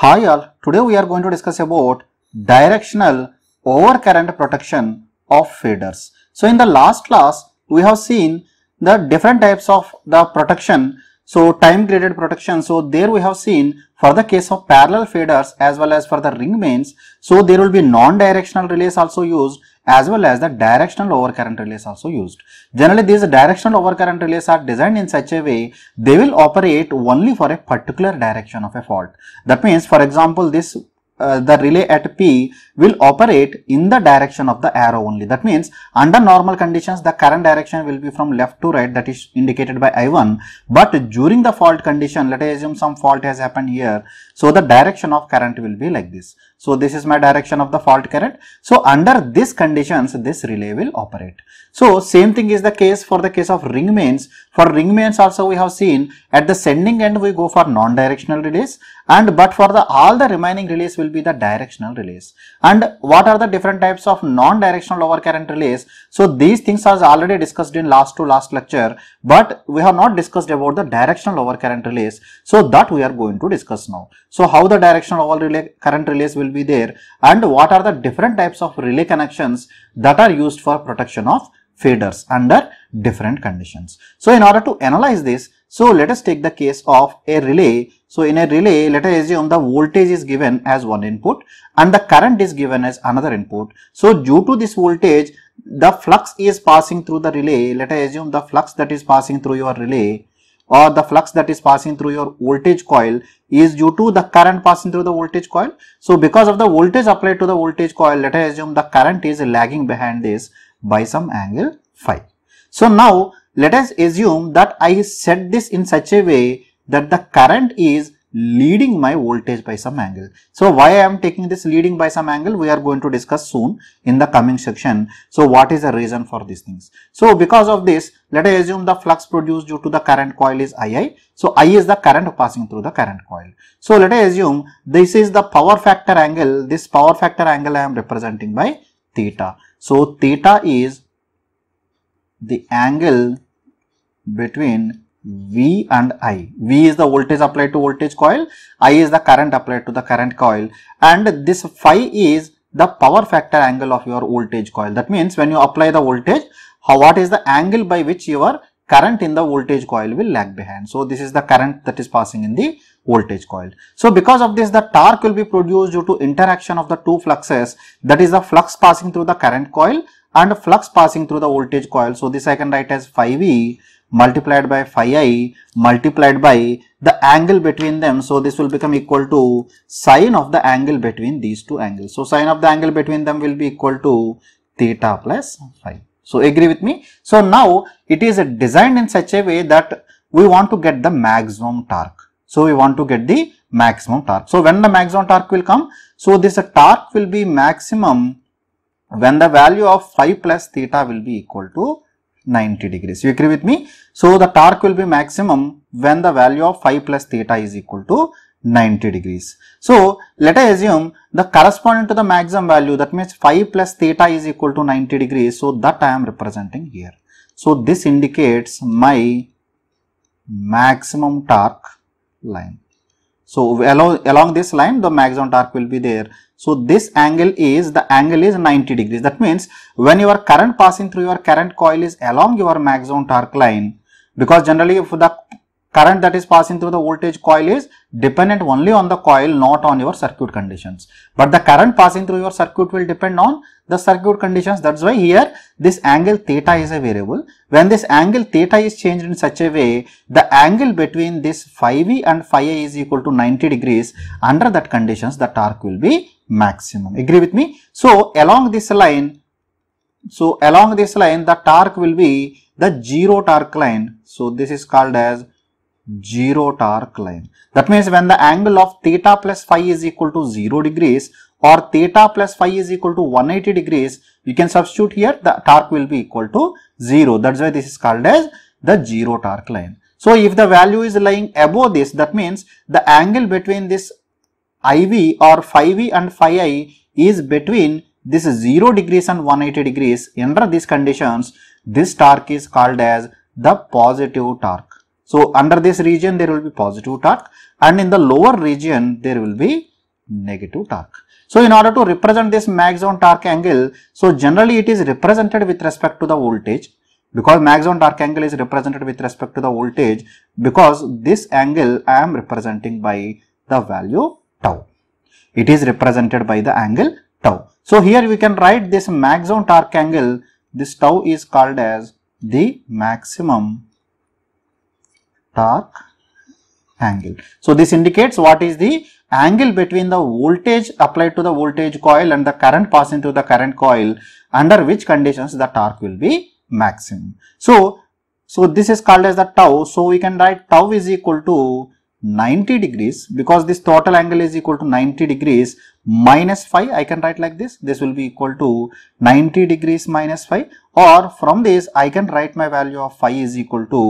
Hi all, today we are going to discuss about directional overcurrent protection of faders. So in the last class, we have seen the different types of the protection. So time graded protection. So there we have seen for the case of parallel faders as well as for the ring mains. So there will be non-directional relays also used as well as the directional overcurrent relays also used. Generally, these directional overcurrent relays are designed in such a way they will operate only for a particular direction of a fault. That means, for example, this uh, the relay at P will operate in the direction of the arrow only. That means under normal conditions the current direction will be from left to right that is indicated by I1 but during the fault condition let us assume some fault has happened here. So the direction of current will be like this. So this is my direction of the fault current. So under these conditions, this relay will operate. So same thing is the case for the case of ring mains. For ring mains also we have seen at the sending end we go for non-directional relays and but for the all the remaining relays will be the directional relays. And what are the different types of non-directional overcurrent relays? So these things are already discussed in last to last lecture but we have not discussed about the directional overcurrent relays. So that we are going to discuss now. So how the directional overcurrent current relays will will be there and what are the different types of relay connections that are used for protection of faders under different conditions. So, in order to analyze this, so let us take the case of a relay. So, in a relay, let us assume the voltage is given as one input and the current is given as another input. So, due to this voltage, the flux is passing through the relay. Let us assume the flux that is passing through your relay or the flux that is passing through your voltage coil is due to the current passing through the voltage coil. So because of the voltage applied to the voltage coil, let us assume the current is lagging behind this by some angle phi. So now let us assume that I set this in such a way that the current is leading my voltage by some angle. So why I am taking this leading by some angle we are going to discuss soon in the coming section. So what is the reason for these things? So because of this let us assume the flux produced due to the current coil is II. So I is the current passing through the current coil. So let us assume this is the power factor angle this power factor angle I am representing by theta. So theta is the angle between V and I. V is the voltage applied to voltage coil, I is the current applied to the current coil and this phi is the power factor angle of your voltage coil. That means when you apply the voltage, how what is the angle by which your current in the voltage coil will lag behind. So, this is the current that is passing in the voltage coil. So, because of this the torque will be produced due to interaction of the two fluxes that is the flux passing through the current coil and flux passing through the voltage coil. So, this I can write as phi V multiplied by phi i multiplied by the angle between them. So this will become equal to sine of the angle between these two angles. So sine of the angle between them will be equal to theta plus phi. So agree with me? So now it is designed in such a way that we want to get the maximum torque. So we want to get the maximum torque. So when the maximum torque will come? So this torque will be maximum when the value of phi plus theta will be equal to 90 degrees. You agree with me? So, the torque will be maximum when the value of phi plus theta is equal to 90 degrees. So, let us assume the corresponding to the maximum value that means phi plus theta is equal to 90 degrees. So, that I am representing here. So, this indicates my maximum torque line. So along, along this line the maximum torque will be there. So this angle is, the angle is 90 degrees. That means when your current passing through your current coil is along your maximum torque line because generally if the current that is passing through the voltage coil is dependent only on the coil not on your circuit conditions. But the current passing through your circuit will depend on the circuit conditions that is why here this angle theta is a variable. When this angle theta is changed in such a way the angle between this phi v and phi a is equal to 90 degrees under that conditions the torque will be maximum. Agree with me? So, along this line so along this line the torque will be the zero torque line. So, this is called as zero torque line. That means when the angle of theta plus phi is equal to 0 degrees or theta plus phi is equal to 180 degrees, you can substitute here the torque will be equal to 0. That's why this is called as the zero torque line. So if the value is lying above this, that means the angle between this IV or phi V and phi I is between this 0 degrees and 180 degrees. Under these conditions, this torque is called as the positive torque. So under this region there will be positive torque and in the lower region there will be negative torque. So in order to represent this maximum torque angle, so generally it is represented with respect to the voltage because maximum torque angle is represented with respect to the voltage because this angle I am representing by the value tau. It is represented by the angle tau. So here we can write this maximum torque angle, this tau is called as the maximum torque angle. So this indicates what is the angle between the voltage applied to the voltage coil and the current passing through the current coil under which conditions the torque will be maximum. So, so this is called as the tau. So we can write tau is equal to 90 degrees because this total angle is equal to 90 degrees minus phi I can write like this this will be equal to 90 degrees minus phi or from this I can write my value of phi is equal to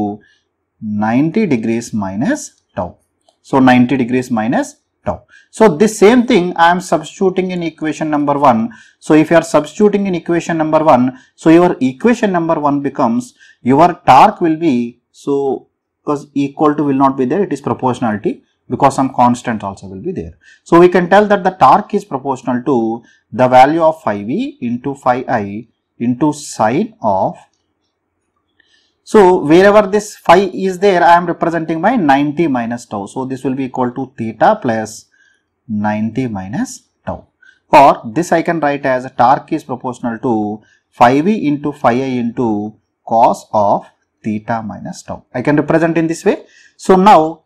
90 degrees minus tau. So, 90 degrees minus tau. So, this same thing I am substituting in equation number 1. So, if you are substituting in equation number 1, so your equation number 1 becomes your torque will be, so because equal to will not be there, it is proportionality because some constant also will be there. So, we can tell that the torque is proportional to the value of phi v into phi i into sine of so wherever this phi is there, I am representing by 90 minus tau. So this will be equal to theta plus 90 minus tau. Or this I can write as torque is proportional to phi v into phi i into cos of theta minus tau. I can represent in this way. So now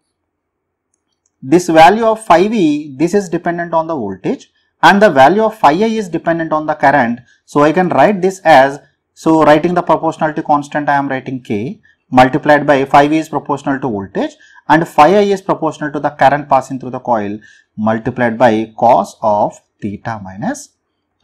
this value of phi v, this is dependent on the voltage and the value of phi i is dependent on the current. So I can write this as so writing the proportionality constant I am writing K multiplied by 5 is proportional to voltage and 5i is proportional to the current passing through the coil multiplied by cos of theta minus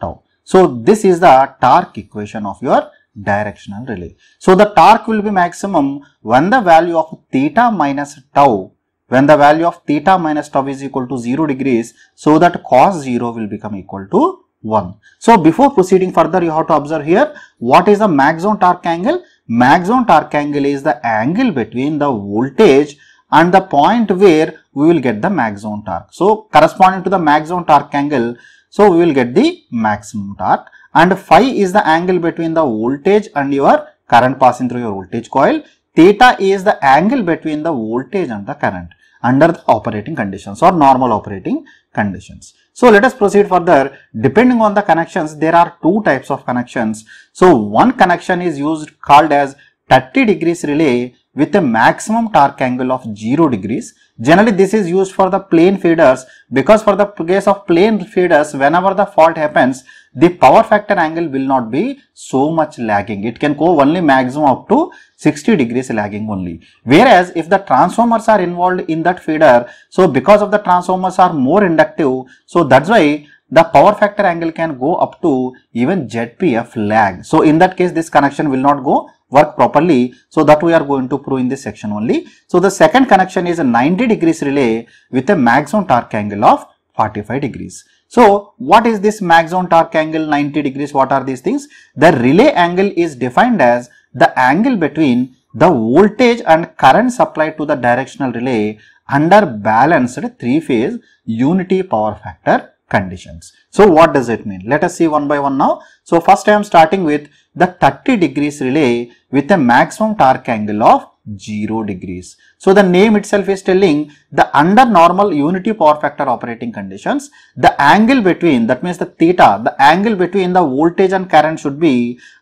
tau. So this is the torque equation of your directional relay. So the torque will be maximum when the value of theta minus tau when the value of theta minus tau is equal to 0 degrees so that cos 0 will become equal to 1. So before proceeding further, you have to observe here what is the maximum torque angle? Maximum torque angle is the angle between the voltage and the point where we will get the maximum torque. So corresponding to the maximum torque angle, so we will get the maximum torque and phi is the angle between the voltage and your current passing through your voltage coil. Theta is the angle between the voltage and the current under the operating conditions or normal operating conditions. So let us proceed further. Depending on the connections, there are two types of connections. So one connection is used called as 30 degrees relay with a maximum torque angle of 0 degrees Generally, this is used for the plane feeders because for the case of plane feeders, whenever the fault happens, the power factor angle will not be so much lagging. It can go only maximum up to 60 degrees lagging only. Whereas, if the transformers are involved in that feeder, so because of the transformers are more inductive, so that's why the power factor angle can go up to even ZPF lag. So, in that case, this connection will not go work properly. So, that we are going to prove in this section only. So, the second connection is a 90 degrees relay with a maximum torque angle of 45 degrees. So, what is this maximum torque angle 90 degrees? What are these things? The relay angle is defined as the angle between the voltage and current supplied to the directional relay under balanced three phase unity power factor conditions. So, what does it mean? Let us see one by one now. So, first I am starting with the 30 degrees relay with a maximum torque angle of 0 degrees. So, the name itself is telling the under normal unity power factor operating conditions, the angle between that means the theta, the angle between the voltage and current should be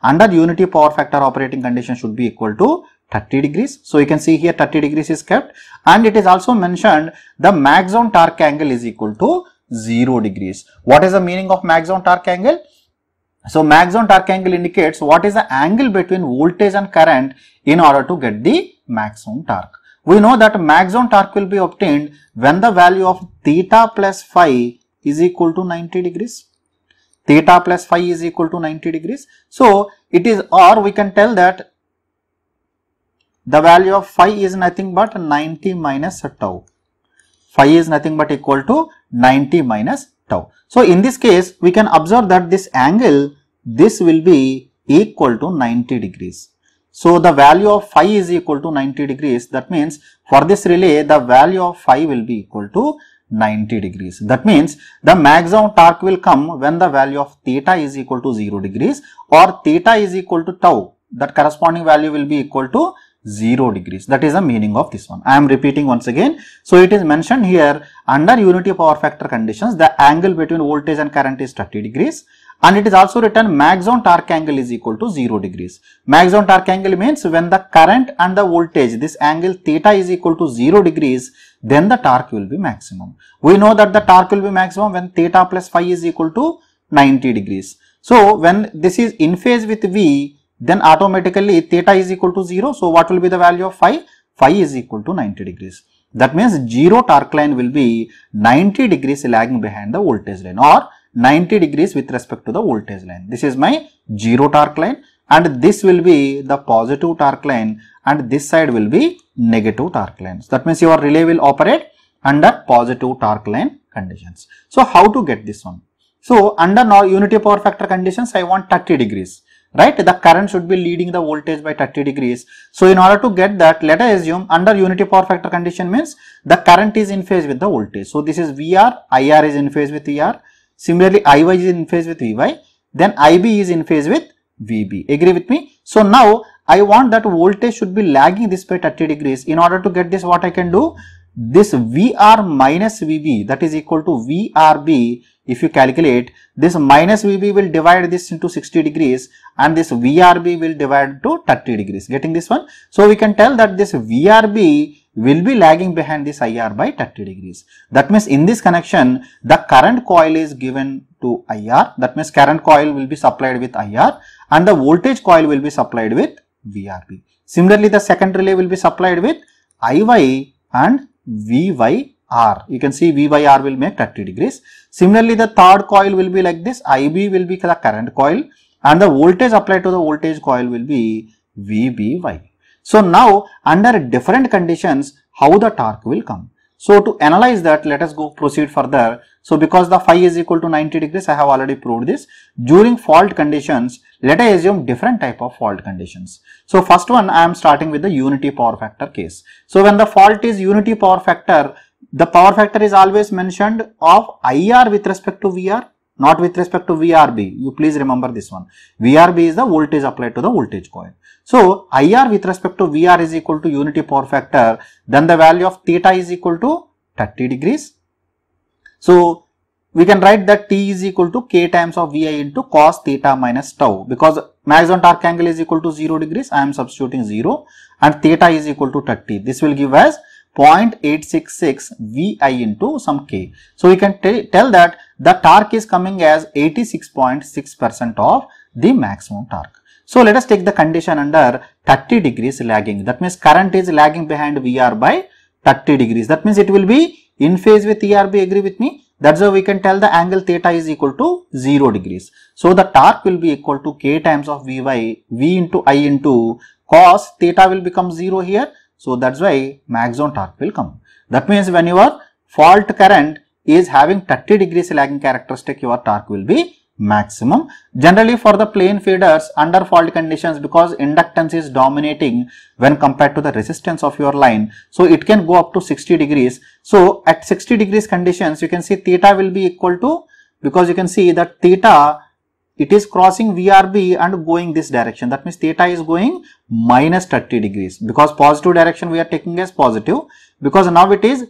under unity power factor operating condition should be equal to 30 degrees. So, you can see here 30 degrees is kept and it is also mentioned the maximum torque angle is equal to 0 degrees. What is the meaning of maximum torque angle? So max on torque angle indicates what is the angle between voltage and current in order to get the maximum torque. We know that maximum torque will be obtained when the value of theta plus phi is equal to 90 degrees. Theta plus phi is equal to 90 degrees. So it is or we can tell that the value of phi is nothing but 90 minus tau. Phi is nothing but equal to 90 minus tau. So, in this case we can observe that this angle this will be equal to 90 degrees. So, the value of phi is equal to 90 degrees that means for this relay the value of phi will be equal to 90 degrees. That means the maximum torque will come when the value of theta is equal to 0 degrees or theta is equal to tau that corresponding value will be equal to 0 degrees. That is the meaning of this one. I am repeating once again. So, it is mentioned here under unity power factor conditions the angle between voltage and current is 30 degrees and it is also written maximum torque angle is equal to 0 degrees. Maximum torque angle means when the current and the voltage this angle theta is equal to 0 degrees then the torque will be maximum. We know that the torque will be maximum when theta plus phi is equal to 90 degrees. So, when this is in phase with V then automatically theta is equal to 0. So, what will be the value of phi? Phi is equal to 90 degrees. That means 0 torque line will be 90 degrees lagging behind the voltage line or 90 degrees with respect to the voltage line. This is my 0 torque line and this will be the positive torque line and this side will be negative torque line. So, that means your relay will operate under positive torque line conditions. So, how to get this one? So, under unity power factor conditions I want 30 degrees right the current should be leading the voltage by 30 degrees so in order to get that let us assume under unity power factor condition means the current is in phase with the voltage so this is vr ir is in phase with er similarly iy is in phase with vy then ib is in phase with vb agree with me so now i want that voltage should be lagging this by 30 degrees in order to get this what i can do this VR minus VB that is equal to VRB if you calculate this minus VB will divide this into 60 degrees and this VRB will divide to 30 degrees getting this one. So, we can tell that this VRB will be lagging behind this IR by 30 degrees. That means in this connection the current coil is given to IR that means current coil will be supplied with IR and the voltage coil will be supplied with VRB. Similarly, the second relay will be supplied with IY and V by R. You can see V by R will make 30 degrees. Similarly, the third coil will be like this. IB will be the current coil and the voltage applied to the voltage coil will be VBY. So, now under different conditions, how the torque will come. So, to analyze that, let us go proceed further so because the phi is equal to 90 degrees, I have already proved this. During fault conditions, let I assume different type of fault conditions. So first one, I am starting with the unity power factor case. So when the fault is unity power factor, the power factor is always mentioned of IR with respect to VR, not with respect to VRB. You please remember this one. VRB is the voltage applied to the voltage coil. So IR with respect to VR is equal to unity power factor, then the value of theta is equal to 30 degrees so, we can write that T is equal to K times of Vi into cos theta minus tau because maximum torque angle is equal to 0 degrees, I am substituting 0 and theta is equal to 30. This will give us 0.866 Vi into some K. So, we can tell that the torque is coming as 86.6 percent of the maximum torque. So, let us take the condition under 30 degrees lagging that means current is lagging behind Vr by 30 degrees that means it will be in phase with ERB agree with me that's how we can tell the angle theta is equal to 0 degrees. So the torque will be equal to k times of Vy v into i into cos theta will become 0 here. So that's why maximum torque will come. That means when your fault current is having 30 degrees lagging characteristic your torque will be maximum. Generally for the plane feeders under fault conditions because inductance is dominating when compared to the resistance of your line. So it can go up to 60 degrees. So at 60 degrees conditions you can see theta will be equal to because you can see that theta it is crossing VRB and going this direction that means theta is going minus 30 degrees because positive direction we are taking as positive because now it is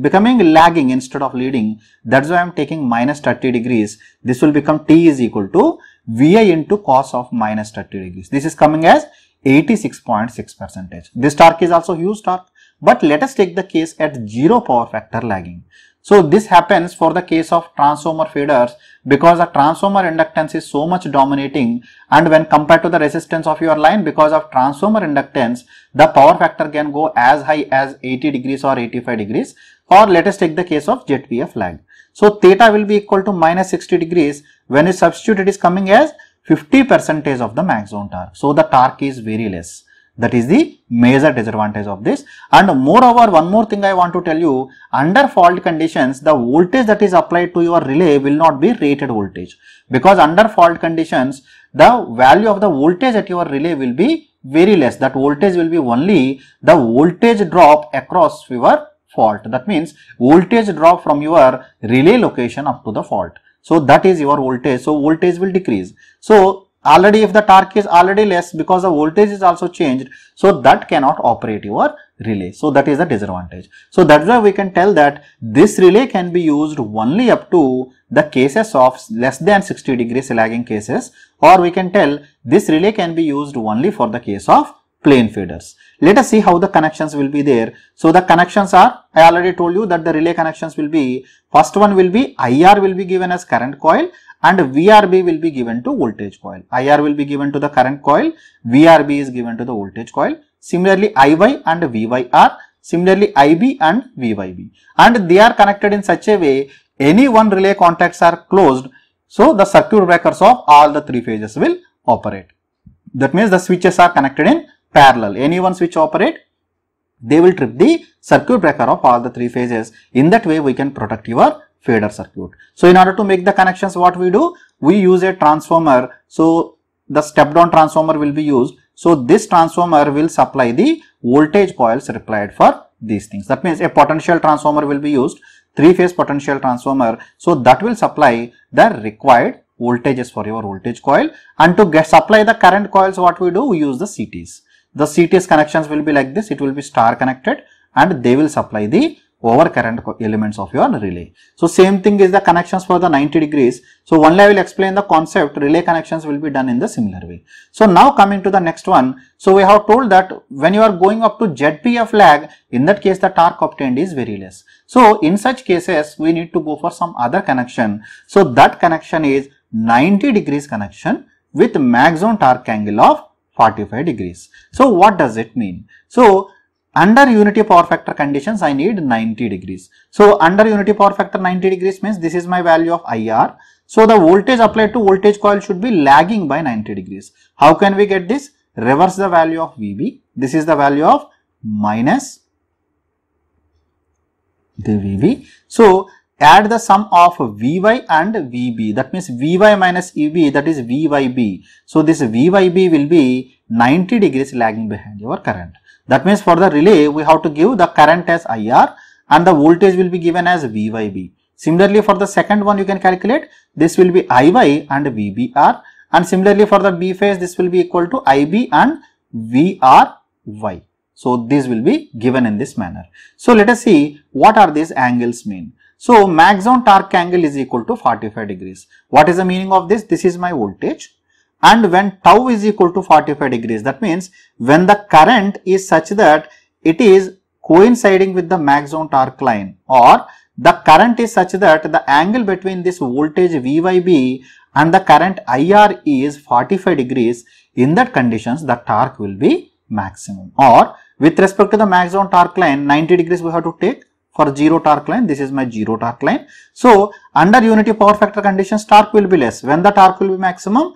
becoming lagging instead of leading. That's why I'm taking minus 30 degrees. This will become T is equal to VI into cos of minus 30 degrees. This is coming as 86.6 percentage. This torque is also huge torque. But let us take the case at 0 power factor lagging. So this happens for the case of transformer feeders because the transformer inductance is so much dominating and when compared to the resistance of your line because of transformer inductance the power factor can go as high as 80 degrees or 85 degrees or let us take the case of ZPF lag. So theta will be equal to minus 60 degrees when you substitute it is coming as 50 percentage of the maximum torque. So the torque is very less. That is the major disadvantage of this. And moreover, one more thing I want to tell you, under fault conditions, the voltage that is applied to your relay will not be rated voltage. Because under fault conditions, the value of the voltage at your relay will be very less. That voltage will be only the voltage drop across your fault. That means voltage drop from your relay location up to the fault. So that is your voltage. So voltage will decrease. So already if the torque is already less because the voltage is also changed. So that cannot operate your relay. So that is the disadvantage. So that's why we can tell that this relay can be used only up to the cases of less than 60 degrees lagging cases or we can tell this relay can be used only for the case of plane feeders. Let us see how the connections will be there. So the connections are, I already told you that the relay connections will be, first one will be IR will be given as current coil and VRB will be given to voltage coil. IR will be given to the current coil, VRB is given to the voltage coil. Similarly, IY and VYR, similarly IB and VYB. And they are connected in such a way, any one relay contacts are closed, so the circuit breakers of all the three phases will operate. That means the switches are connected in parallel. Any one switch operate, they will trip the circuit breaker of all the three phases. In that way, we can protect your feeder circuit. So, in order to make the connections, what we do? We use a transformer. So, the step down transformer will be used. So, this transformer will supply the voltage coils required for these things. That means a potential transformer will be used, three phase potential transformer. So, that will supply the required voltages for your voltage coil and to get supply the current coils what we do we use the CTs the CTS connections will be like this, it will be star connected and they will supply the overcurrent elements of your relay. So, same thing is the connections for the 90 degrees. So, only I will explain the concept relay connections will be done in the similar way. So, now coming to the next one. So, we have told that when you are going up to ZPF lag, in that case the torque obtained is very less. So, in such cases we need to go for some other connection. So, that connection is 90 degrees connection with maximum torque angle of 45 degrees. So, what does it mean? So, under unity power factor conditions I need 90 degrees. So, under unity power factor 90 degrees means this is my value of IR. So, the voltage applied to voltage coil should be lagging by 90 degrees. How can we get this? Reverse the value of VB. This is the value of minus the VB. So, add the sum of Vy and Vb. That means Vy minus Eb that is Vyb. So, this Vyb will be 90 degrees lagging behind your current. That means for the relay we have to give the current as IR and the voltage will be given as Vyb. Similarly, for the second one you can calculate this will be Iy and Vbr and similarly for the B phase this will be equal to Ib and Vry. So, these will be given in this manner. So, let us see what are these angles mean. So maximum torque angle is equal to 45 degrees. What is the meaning of this? This is my voltage and when tau is equal to 45 degrees that means when the current is such that it is coinciding with the maximum torque line or the current is such that the angle between this voltage VYB and the current IR is 45 degrees in that conditions the torque will be maximum or with respect to the maximum torque line 90 degrees we have to take for zero torque line this is my zero torque line so under unity power factor conditions torque will be less when the torque will be maximum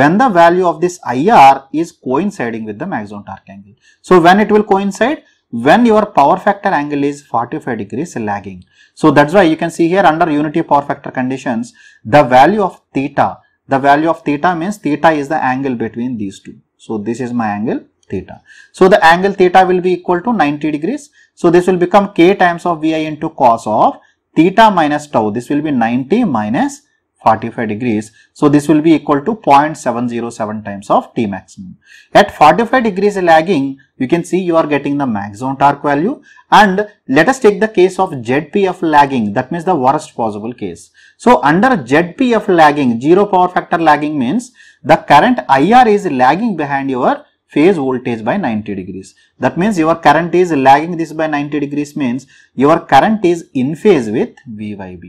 when the value of this ir is coinciding with the maximum torque angle so when it will coincide when your power factor angle is 45 degrees lagging so that's why you can see here under unity power factor conditions the value of theta the value of theta means theta is the angle between these two so this is my angle theta. So the angle theta will be equal to 90 degrees. So this will become k times of vi into cos of theta minus tau. This will be 90 minus 45 degrees. So this will be equal to 0.707 times of T maximum. At 45 degrees lagging, you can see you are getting the maximum torque value. And let us take the case of ZPF lagging. That means the worst possible case. So under ZPF lagging, zero power factor lagging means the current IR is lagging behind your phase voltage by 90 degrees. That means your current is lagging this by 90 degrees means your current is in phase with VYB.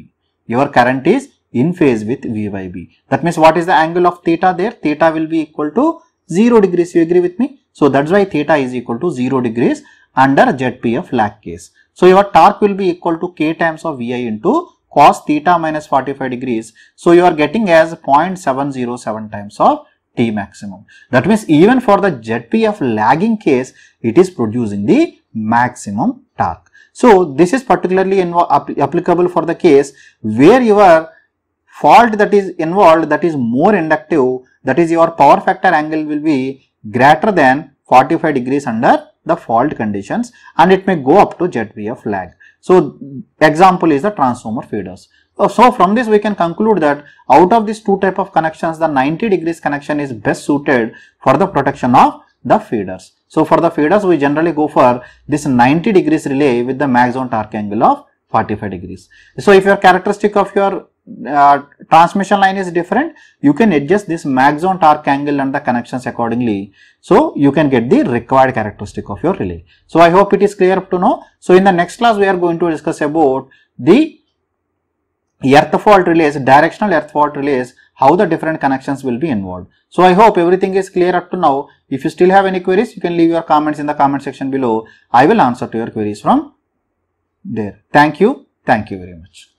Your current is in phase with VYB. That means what is the angle of theta there? Theta will be equal to 0 degrees. You agree with me? So that's why theta is equal to 0 degrees under ZPF lag case. So your torque will be equal to K times of VI into cos theta minus 45 degrees. So you are getting as 0.707 times of T maximum. That means even for the ZP of lagging case, it is producing the maximum torque. So, this is particularly applicable for the case where your fault that is involved that is more inductive that is your power factor angle will be greater than 45 degrees under the fault conditions and it may go up to ZP of lag. So, example is the transformer feeders. Oh, so from this we can conclude that out of these two type of connections the 90 degrees connection is best suited for the protection of the feeders. So for the feeders we generally go for this 90 degrees relay with the maximum torque angle of 45 degrees. So if your characteristic of your uh, transmission line is different, you can adjust this maximum torque angle and the connections accordingly. So, you can get the required characteristic of your relay. So, I hope it is clear up to now. So, in the next class, we are going to discuss about the earth fault relays, directional earth fault relays, how the different connections will be involved. So I hope everything is clear up to now. If you still have any queries, you can leave your comments in the comment section below. I will answer to your queries from there. Thank you. Thank you very much.